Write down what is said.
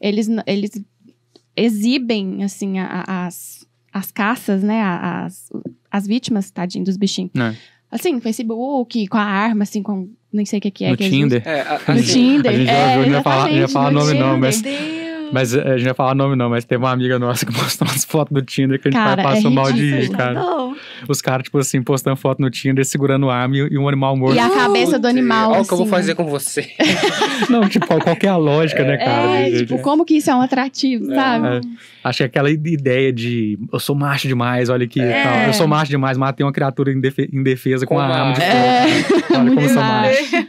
eles, eles exibem, assim, a, a, as, as caças, né? As, as vítimas, tadinho, dos bichinhos. Não. É. Assim, Facebook, com a arma, assim, com... Nem sei o que, é. No que Tinder. Gente... É, a, no Tinder. A gente é, já, é, falar nome Tinder. não, mas... Deus. Mas eh, a gente vai falar nome não, mas teve uma amiga nossa que postou umas fotos do Tinder que a gente cara, vai é mal de ir, cara. Não. Os caras, tipo assim, postando foto no Tinder, segurando o arma e um animal morto. E a cabeça oh, do animal. Olha assim, o que eu vou assim, fazer né? com você. não, tipo, qual que é a lógica, né, cara? É, tipo, como que isso é um atrativo, é. sabe? É. Acho que aquela ideia de eu sou macho demais, olha aqui é. tal. Eu sou macho demais, matei uma criatura indefesa, indefesa com, com uma arma de fogo. É. Olha como eu sou macho.